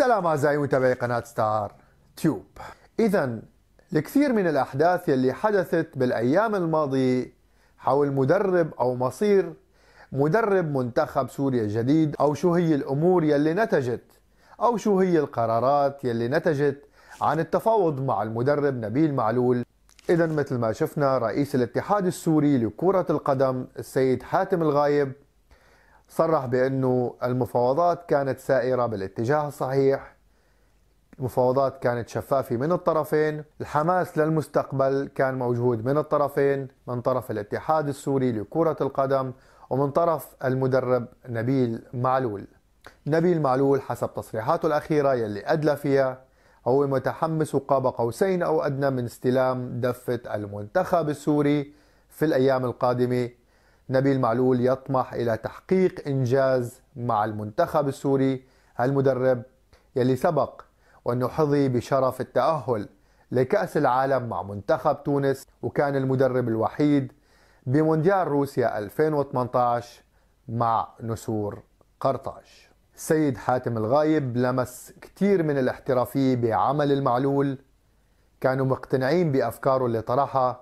السلام اعزائي متابعي قناه ستار تيوب. اذا الكثير من الاحداث يلي حدثت بالايام الماضيه حول مدرب او مصير مدرب منتخب سوريا الجديد او شو هي الامور يلي نتجت او شو هي القرارات يلي نتجت عن التفاوض مع المدرب نبيل معلول اذا مثل ما شفنا رئيس الاتحاد السوري لكره القدم السيد حاتم الغايب صرح بأنه المفاوضات كانت سائرة بالاتجاه الصحيح المفاوضات كانت شفافة من الطرفين الحماس للمستقبل كان موجود من الطرفين من طرف الاتحاد السوري لكرة القدم ومن طرف المدرب نبيل معلول نبيل معلول حسب تصريحاته الأخيرة يلي أدلى فيها هو متحمس قاب قوسين أو أدنى من استلام دفة المنتخب السوري في الأيام القادمة نبيل معلول يطمح إلى تحقيق إنجاز مع المنتخب السوري المدرب يلي سبق وأنه حظي بشرف التأهل لكأس العالم مع منتخب تونس وكان المدرب الوحيد بمونديال روسيا 2018 مع نسور قرطاج السيد حاتم الغايب لمس كثير من الاحترافية بعمل المعلول كانوا مقتنعين بأفكاره اللي طرحها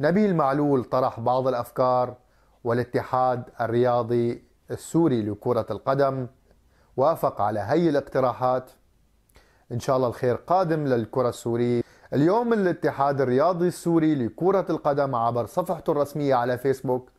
نبيل معلول طرح بعض الأفكار والاتحاد الرياضي السوري لكرة القدم وافق على هي الاقتراحات إن شاء الله الخير قادم للكرة السورية اليوم الاتحاد الرياضي السوري لكرة القدم عبر صفحته الرسمية على فيسبوك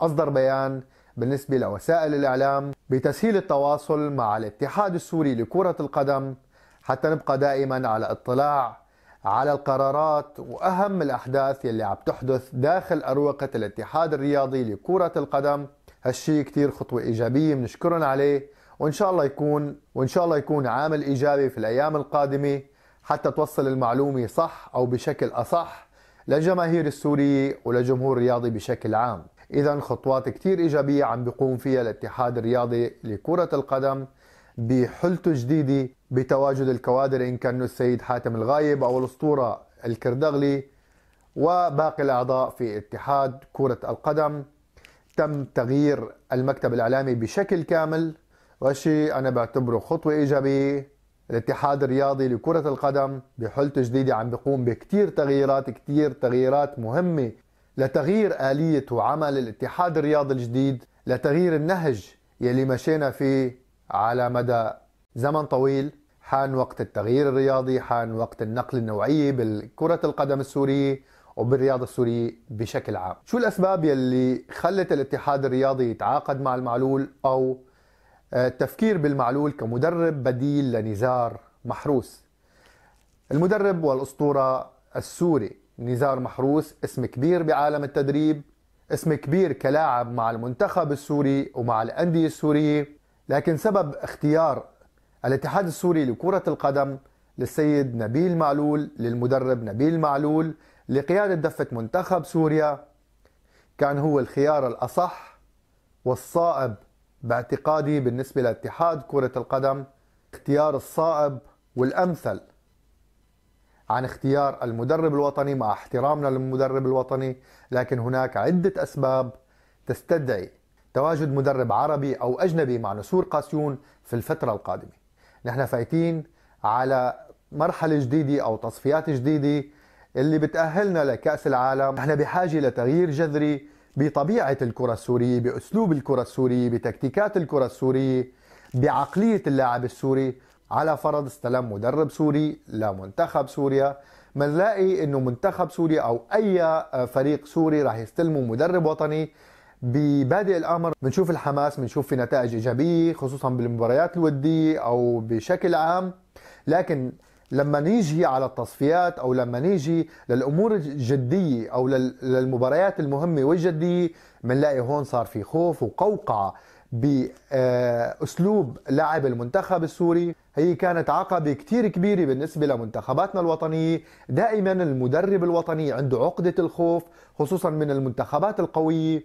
أصدر بيان بالنسبة لوسائل الإعلام بتسهيل التواصل مع الاتحاد السوري لكرة القدم حتى نبقى دائما على اطلاع على القرارات واهم الاحداث يلي عم تحدث داخل اروقه الاتحاد الرياضي لكره القدم هالشي كتير خطوه ايجابيه بنشكرهم عليه وان شاء الله يكون وان شاء الله يكون عامل ايجابي في الايام القادمه حتى توصل المعلومه صح او بشكل اصح للجماهير السوريه ولجمهور الرياضي بشكل عام اذا خطوات كتير ايجابيه عم بيقوم فيها الاتحاد الرياضي لكره القدم بحلته الجديده بتواجد الكوادر إن كان السيد حاتم الغايب أو الأسطورة الكردغلي وباقي الأعضاء في اتحاد كرة القدم تم تغيير المكتب الإعلامي بشكل كامل وشيء أنا بعتبره خطوة إيجابية الاتحاد الرياضي لكرة القدم بحلته جديدة عم بيقوم بكثير تغييرات كثير تغييرات مهمة لتغيير آلية وعمل الاتحاد الرياضي الجديد لتغيير النهج يلي مشينا فيه على مدى زمن طويل حان وقت التغيير الرياضي حان وقت النقل النوعي بالكرة القدم السورية وبالرياضة السورية بشكل عام شو الأسباب يلي خلت الاتحاد الرياضي يتعاقد مع المعلول أو آه، التفكير بالمعلول كمدرب بديل لنزار محروس المدرب والأسطورة السوري نزار محروس اسم كبير بعالم التدريب اسم كبير كلاعب مع المنتخب السوري ومع الأندية السورية لكن سبب اختيار الاتحاد السوري لكرة القدم للسيد نبيل معلول للمدرب نبيل معلول لقيادة دفة منتخب سوريا كان هو الخيار الأصح والصائب باعتقادي بالنسبة لاتحاد كرة القدم اختيار الصائب والأمثل عن اختيار المدرب الوطني مع احترامنا للمدرب الوطني لكن هناك عدة أسباب تستدعي تواجد مدرب عربي أو أجنبي مع نسور قاسيون في الفترة القادمة نحن فايتين على مرحله جديده او تصفيات جديده اللي بتاهلنا لكاس العالم نحن بحاجه لتغيير جذري بطبيعه الكره السوريه باسلوب الكره السوريه بتكتيكات الكره السوريه بعقليه اللاعب السوري على فرض استلم مدرب سوري لمنتخب سوريا منلاقي انه منتخب سوريا او اي فريق سوري راح يستلموا مدرب وطني ببادئ الامر بنشوف الحماس بنشوف في نتائج ايجابيه خصوصا بالمباريات الوديه او بشكل عام لكن لما نيجي على التصفيات او لما نيجي للامور الجديه او للمباريات المهمه والجديه بنلاقي هون صار في خوف وقوقعه باسلوب آه، لعب المنتخب السوري هي كانت عقبة كتير كبيرة بالنسبة لمنتخباتنا الوطنية دائما المدرب الوطني عنده عقدة الخوف خصوصا من المنتخبات القوية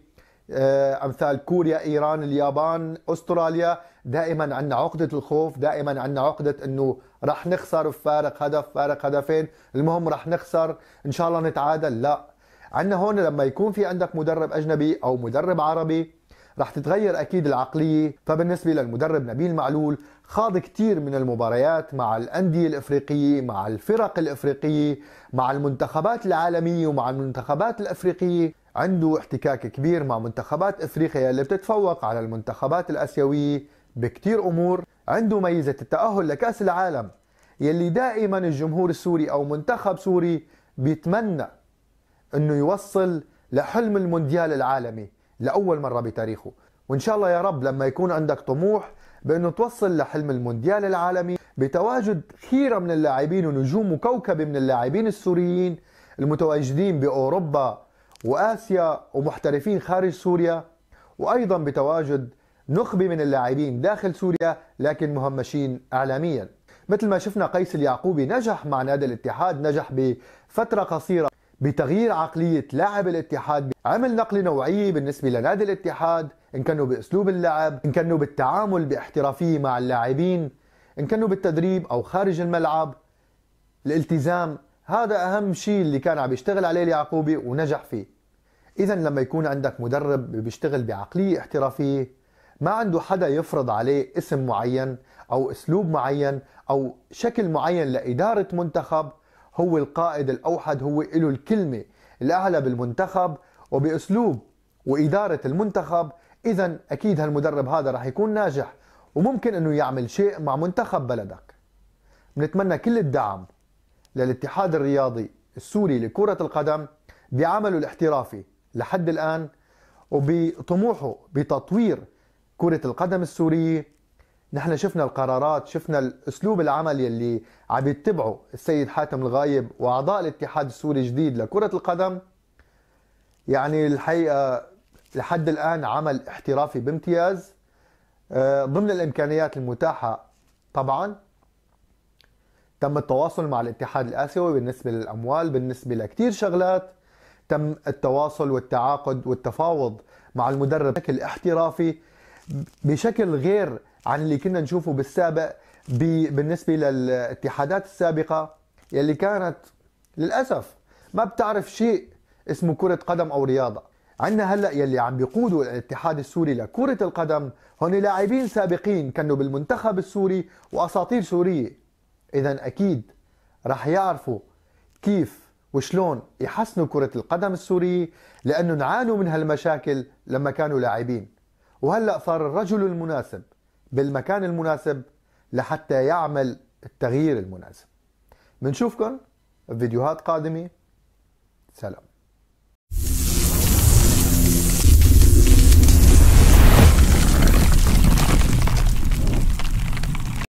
آه، امثال كوريا ايران اليابان استراليا دائما عندنا عقده الخوف دائما عندنا عقده انه راح نخسر بفارق هدف فارق هدفين المهم راح نخسر ان شاء الله نتعادل لا عندنا هون لما يكون في عندك مدرب اجنبي او مدرب عربي رح تتغير اكيد العقليه فبالنسبه للمدرب نبيل معلول خاض كثير من المباريات مع الانديه الافريقيه مع الفرق الافريقيه مع المنتخبات العالميه ومع المنتخبات الافريقيه عنده احتكاك كبير مع منتخبات افريقيا اللي بتتفوق على المنتخبات الاسيويه بكتير امور عنده ميزه التاهل لكاس العالم يلي دائما الجمهور السوري او منتخب سوري بيتمنى انه يوصل لحلم المونديال العالمي لاول مره بتاريخه وان شاء الله يا رب لما يكون عندك طموح بانه توصل لحلم المونديال العالمي بتواجد خيره من اللاعبين ونجوم وكوكبه من اللاعبين السوريين المتواجدين باوروبا واسيا ومحترفين خارج سوريا وايضا بتواجد نخبه من اللاعبين داخل سوريا لكن مهمشين اعلاميا مثل ما شفنا قيس اليعقوبي نجح مع نادي الاتحاد نجح بفتره قصيره بتغيير عقليه لاعب الاتحاد عمل نقله نوعيه بالنسبه لنادي الاتحاد ان كانوا باسلوب اللعب ان كانوا بالتعامل باحترافيه مع اللاعبين ان كانوا بالتدريب او خارج الملعب الالتزام هذا اهم شيء اللي كان عم يشتغل عليه اليعقوبي ونجح فيه اذا لما يكون عندك مدرب بيشتغل بعقليه احترافيه ما عنده حدا يفرض عليه اسم معين او اسلوب معين او شكل معين لاداره منتخب هو القائد الاوحد هو له الكلمه الاعلى بالمنتخب وباسلوب واداره المنتخب اذا اكيد هالمدرب هذا راح يكون ناجح وممكن انه يعمل شيء مع منتخب بلدك بنتمنى كل الدعم للاتحاد الرياضي السوري لكرة القدم بعمله الاحترافي لحد الآن وبطموحه بتطوير كرة القدم السورية نحن شفنا القرارات شفنا الأسلوب العمل يلي عم يتبعه السيد حاتم الغايب وأعضاء الاتحاد السوري الجديد لكرة القدم يعني الحقيقة لحد الآن عمل احترافي بامتياز آه، ضمن الإمكانيات المتاحة طبعاً تم التواصل مع الاتحاد الآسيوي بالنسبة للأموال بالنسبة لكثير شغلات تم التواصل والتعاقد والتفاوض مع المدرب بشكل احترافي بشكل غير عن اللي كنا نشوفه بالسابق بالنسبة للاتحادات السابقة يلي كانت للأسف ما بتعرف شيء اسمه كرة قدم أو رياضة عندنا هلا يلي عم بيقودوا الاتحاد السوري لكرة القدم هن لاعبين سابقين كانوا بالمنتخب السوري وأساطير سورية اذا اكيد راح يعرفوا كيف وشلون يحسنوا كرة القدم السورية لأنه نعانوا من هالمشاكل لما كانوا لاعبين وهلأ صار الرجل المناسب بالمكان المناسب لحتى يعمل التغيير المناسب منشوفكم في فيديوهات قادمة سلام